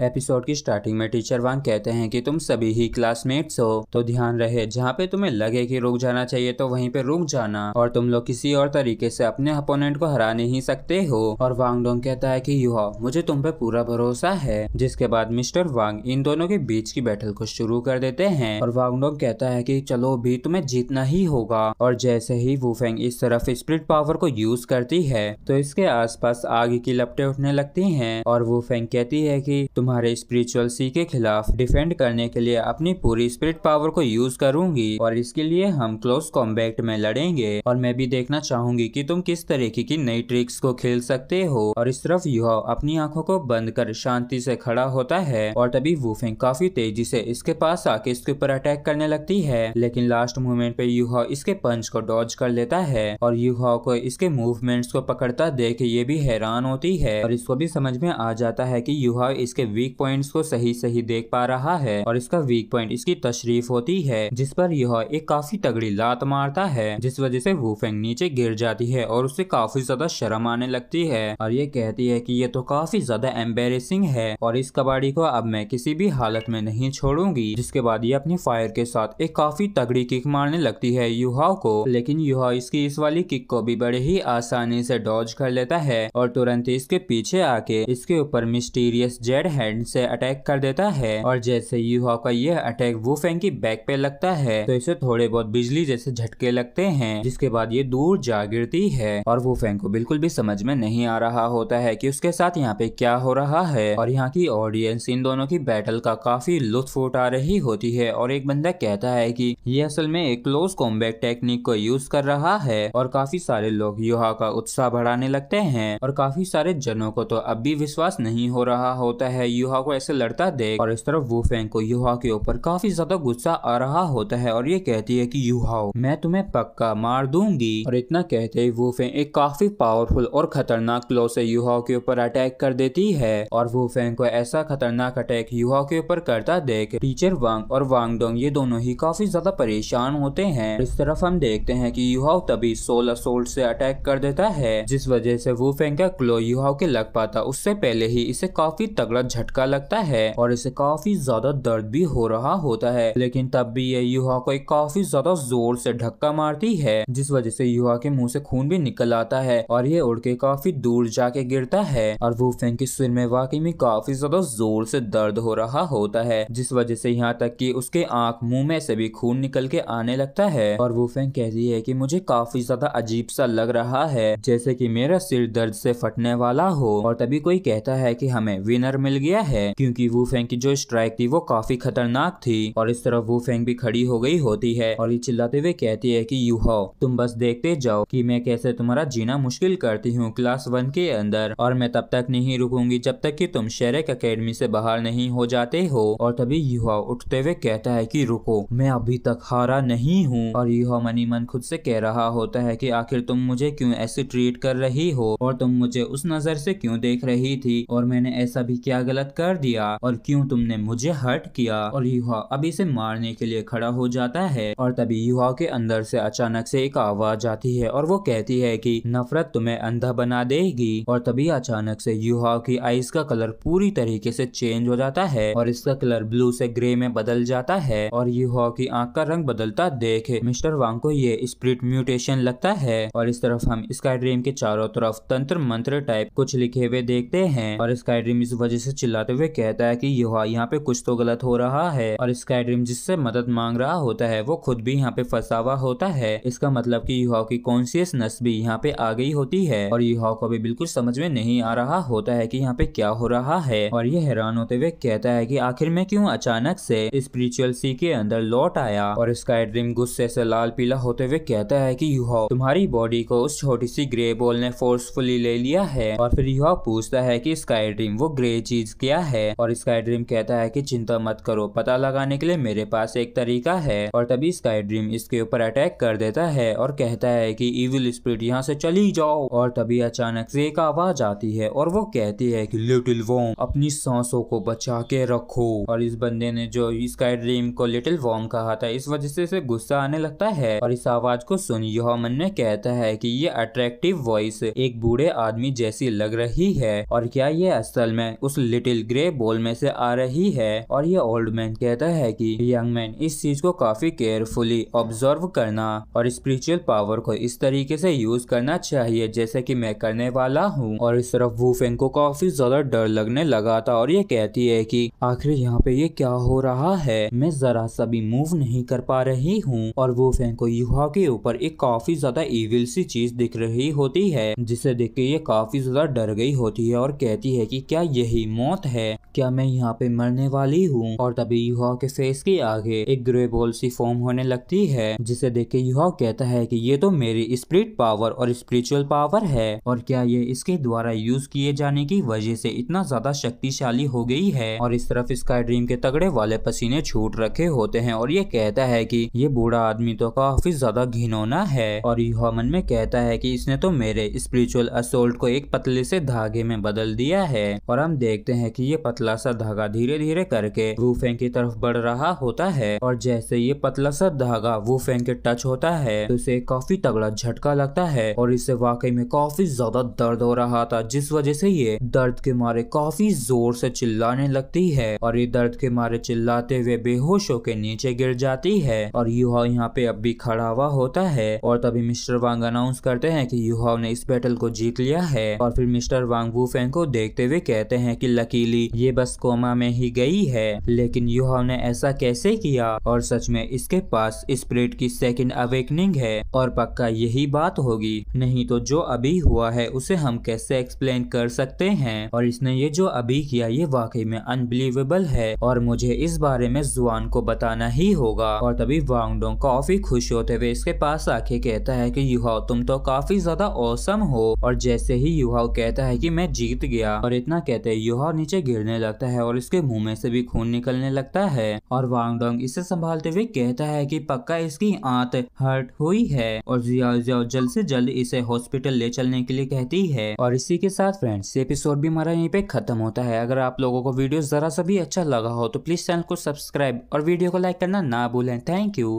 episode की starting में teacher वांग कहते हैं कि तुम सभी ही क्लासमेट्स हो तो ध्यान रहे जहाँ पे तुम्हें लगे कि रुक जाना चाहिए तो वहीं पे रुक जाना और तुम लोग किसी और तरीके से अपने अपोनेंट को हरा नहीं सकते हो और वांग डोंग कहता है कि युवा मुझे तुम पे पूरा भरोसा है जिसके बाद मिस्टर वांग इन दोनों के बीच की बैठल को शुरू कर देते हैं और वांग डोंग कहता है की चलो भी तुम्हें जीतना ही होगा और जैसे ही वो फेंग इस तरफ स्प्रिट पावर को यूज करती है तो इसके पास आग की लपटे उठने लगती है और वो फेंग कहती है की तुम्हारे स्पिरिचुअलसी के खिलाफ डिफेंड करने के लिए अपनी पूरी स्पिरिट पावर को यूज करूंगी और इसके लिए हम क्लोज कॉम्बैक्ट में लड़ेंगे और मैं भी देखना चाहूंगी कि तुम किस तरीके की नई ट्रिक्स को खेल सकते हो और इस तरफ युवा अपनी आंखों को बंद कर शांति से खड़ा होता है और तभी वूफिंग काफी तेजी से इसके पास आके इसके ऊपर अटैक करने लगती है लेकिन लास्ट मूवमेंट पे युहा इसके पंच को डॉज कर लेता है और युहा को इसके मूवमेंट्स को पकड़ता देख ये भी हैरान होती है और इसको भी समझ में आ जाता है कि युहा इसके वीक पॉइंट्स को सही सही देख पा रहा है और इसका वीक पॉइंट इसकी तशरीफ होती है जिस पर यह एक काफी तगड़ी लात मारता है जिस वजह से वूफेंग नीचे गिर जाती है और उसे काफी ज्यादा शर्म आने लगती है और ये कहती है की ये तो काफी ज्यादा एम्बेसिंग है और इस कबाड़ी को अब मैं किसी भी हालत में नहीं छोड़ूंगी जिसके बाद ये अपनी फायर के साथ एक काफी तगड़ी किक मारने लगती है युवाओं को लेकिन युहा इसकी इस वाली किक को भी बड़े ही आसानी से डॉज कर लेता है और तुरंत इसके पीछे आके इसके ऊपर मिस्टीरियस जेड है हैंड से अटैक कर देता है और जैसे युवा का यह अटैक वो फैंग की बैक पे लगता है तो इसे थोड़े बहुत बिजली जैसे झटके लगते हैं जिसके बाद ये दूर जा गिरती है और वो फैंग को बिल्कुल भी समझ में नहीं आ रहा होता है की उसके साथ यहाँ पे क्या हो रहा है और यहाँ की ऑडियंस इन दोनों की बैटल का काफी लुत्फ उठा रही होती है और एक बंदा कहता है की ये असल में एक क्लोज कॉम्बैक्ट टेक्निक को यूज कर रहा है और काफी सारे लोग युवा का उत्साह बढ़ाने लगते हैं और काफी सारे जनों को तो अब भी विश्वास नहीं हो रहा होता है युहा को ऐसे लड़ता देख और इस तरफ वो फेंग को युहा के ऊपर काफी ज्यादा गुस्सा आ रहा होता है और ये कहती है कि यूहा मैं तुम्हें पक्का मार दूंगी और इतना कहते ही वो फैंग एक काफी पावरफुल और खतरनाक क्लो से युहा के ऊपर अटैक कर देती है और वो फैंग को ऐसा खतरनाक अटैक यूहा के ऊपर करता देख टीचर वांग और वांग डोंग ये दोनों ही काफी ज्यादा परेशान होते हैं इस तरफ हम देखते हैं कि यूहाओ तभी सोल असोल्ट से अटैक कर देता है जिस वजह से वो फेंग का क्लो यूहाओ के लग पाता उससे पहले ही इसे काफी तगड़ा झटका झटका लगता है और इसे काफी ज्यादा दर्द भी हो रहा होता है लेकिन तब भी ये युवा को एक काफी ज्यादा जोर से धक्का मारती है जिस वजह से युवा के मुंह से खून भी निकल आता है और ये उड़ के काफी दूर जाके गिरता है और वो फेंग के सिर में वाकई में काफी ज्यादा जोर से दर्द हो रहा होता है जिस वजह से यहाँ तक की उसके आंख मुंह में से भी खून निकल के आने लगता है और वो फेंग कहती है की मुझे काफी ज्यादा अजीब सा लग रहा है जैसे की मेरा सिर दर्द से फटने वाला हो और तभी कोई कहता है कि हमें विनर मिल गया किया है क्योंकि वो फेंग की जो स्ट्राइक थी वो काफी खतरनाक थी और इस तरफ वो फेंग भी खड़ी हो गई होती है और ये चिल्लाते हुए कहती है की यू हो तुम बस देखते जाओ की मैं कैसे तुम्हारा जीना मुश्किल करती हूँ क्लास वन के अंदर और मैं तब तक नहीं रुकूंगी जब तक की तुम शेरक अकेडमी से बाहर नहीं हो जाते हो और तभी युवा उठते हुए कहता है की रुको मैं अभी तक हारा नहीं हूँ और युवा मनी मन खुद से कह रहा होता है की आखिर तुम मुझे क्यूँ ऐसे ट्रीट कर रही हो और तुम मुझे उस नजर से क्यों देख रही थी और मैंने ऐसा भी क्या गलत गलत कर दिया और क्यों तुमने मुझे हर्ट किया और युवा अब इसे मारने के लिए खड़ा हो जाता है और तभी युवा के अंदर से अचानक से एक आवाज आती है और वो कहती है कि नफरत तुम्हें अंधा बना देगी और तभी अचानक से युवा की आईज का कलर पूरी तरीके से चेंज हो जाता है और इसका कलर ब्लू से ग्रे में बदल जाता है और युवा की आंख का रंग बदलता देख मिस्टर वांग को ये स्प्रिट म्यूटेशन लगता है और इस तरफ हम स्काई ड्रीम के चारों तरफ तंत्र मंत्र टाइप कुछ लिखे हुए देखते हैं और स्काई ड्रीम इस वजह से चिल्लाते हुए कहता है कि युवा यहाँ पे कुछ तो गलत हो रहा है और स्काईड्रीम जिससे मदद मांग रहा होता है वो खुद भी यहाँ पे फसावा हुआ होता है इसका मतलब की युवाओं की कॉन्सियसनेस भी यहाँ पे आ गई होती है और युवाओं को भी बिल्कुल समझ में नहीं आ रहा होता है की यहाँ पे क्या हो रहा है और ये हैरान होते हुए कहता है की आखिर में क्यूँ अचानक से स्पिरिचुअल सी के अंदर लौट आया और स्काईड्रीम गुस्से से लाल पीला होते हुए कहता है की युवा तुम्हारी बॉडी को उस छोटी सी ग्रे बॉल ने फोर्सफुली ले लिया है और फिर युवा पूछता है की स्काईड्रीम वो ग्रे चीज रिलीज किया है और स्काई ड्रीम कहता है की चिंता मत करो पता लगाने के लिए मेरे पास एक तरीका है और तभी स्काई ड्रीम इसके ऊपर अटैक कर देता है और कहता है की इविल स्प्रिट यहाँ से चली जाओ और तभी अचानक से एक आवाज आती है और वो कहती है की लिटिल वोंग अपनी सांसों को बचा के रखो और इस बंदे ने जो स्काई ड्रीम को लिटिल वॉम कहा था इस वजह से गुस्सा आने लगता है और इस आवाज को सुन योहमन ने कहता है कि ये अट्रैक्टिव वॉइस एक बूढ़े आदमी जैसी लग रही है और क्या ये असल में उस लिटिल लिटिल ग्रे बॉल में से आ रही है और ये ओल्ड मैन कहता है कि यंग मैन इस चीज को काफी केयरफुली ऑब्जर्व करना और स्पिरिचुअल पावर को इस तरीके से यूज करना चाहिए जैसे कि मैं करने वाला हूँ और इस तरफ वूफेंग को काफी ज्यादा डर लगने लगा था और ये कहती है कि आखिर यहाँ पे ये क्या हो रहा है मैं जरा सा भी मूव नहीं कर पा रही हूँ और वूफेंग को युवा के ऊपर एक काफी ज्यादा इविल सी चीज दिख रही होती है जिसे देख के ये काफी ज्यादा डर गई होती है और कहती है की क्या यही मौत मौत है क्या मैं यहाँ पे मरने वाली हूँ और तभी युवा के फेस के आगे एक ग्रे बॉल सी फॉर्म होने लगती है जिसे देख के युवा कहता है कि ये तो मेरी स्प्रिट पावर और स्पिरिचुअल पावर है और क्या ये इसके द्वारा यूज किए जाने की वजह से इतना ज्यादा शक्तिशाली हो गई है और इस तरफ स्काई ड्रीम के तगड़े वाले पसीने छूट रखे होते हैं और ये कहता है की ये बूढ़ा आदमी तो काफी ज्यादा घिनौना है और युवा मन में कहता है की इसने तो मेरे स्पिरिचुअल असोल्ट को एक पतले से धागे में बदल दिया है और हम देखते हैं हैं कि ये पतला सा धागा धीरे धीरे करके वूफेंग की तरफ बढ़ रहा होता है और जैसे ये पतला सा धागा वूफेंग के टच होता है तो इसे काफी तगड़ा झटका लगता है और इसे वाकई में काफी ज्यादा दर्द हो रहा था जिस वजह से ये दर्द के मारे काफी जोर से चिल्लाने लगती है और ये दर्द के मारे चिल्लाते हुए बेहोश होकर नीचे गिर जाती है और युवा यहाँ पे अब भी खड़ा हुआ होता है और तभी मिस्टर वांग अनाउंस करते हैं कि युवाओं ने इस बैटल को जीत लिया है और फिर मिस्टर वांग वूफेंग को देखते हुए कहते हैं कि लकी अकेली ये बस कोमा में ही गई है लेकिन युहा ने ऐसा कैसे किया और सच में इसके पास स्प्रिट की सेकंड अवेकनिंग है और पक्का यही बात होगी नहीं तो जो अभी हुआ है उसे हम कैसे एक्सप्लेन कर सकते हैं और इसने ये जो अभी किया ये वाकई में अनबिलीवेबल है और मुझे इस बारे में जुआन को बताना ही होगा और तभी वांगडोंग काफी खुश होते हुए इसके पास आके कहता है कि युवा तुम तो काफी ज्यादा औसम हो और जैसे ही युहाओ कहता है कि मैं जीत गया और इतना कहते युहाओ ने नीचे गिरने लगता है और इसके मुंह में से भी खून निकलने लगता है और वांगडोंग इसे संभालते हुए कहता है कि पक्का इसकी आंत हर्ट हुई है और जिया जिया जल्द से जल्द इसे हॉस्पिटल ले चलने के लिए कहती है और इसी के साथ फ्रेंड्स एपिसोड भी हमारा यहीं पे खत्म होता है अगर आप लोगों को वीडियो जरा सा भी अच्छा लगा हो तो प्लीज चैनल को सब्सक्राइब और वीडियो को लाइक करना ना भूलें थैंक यू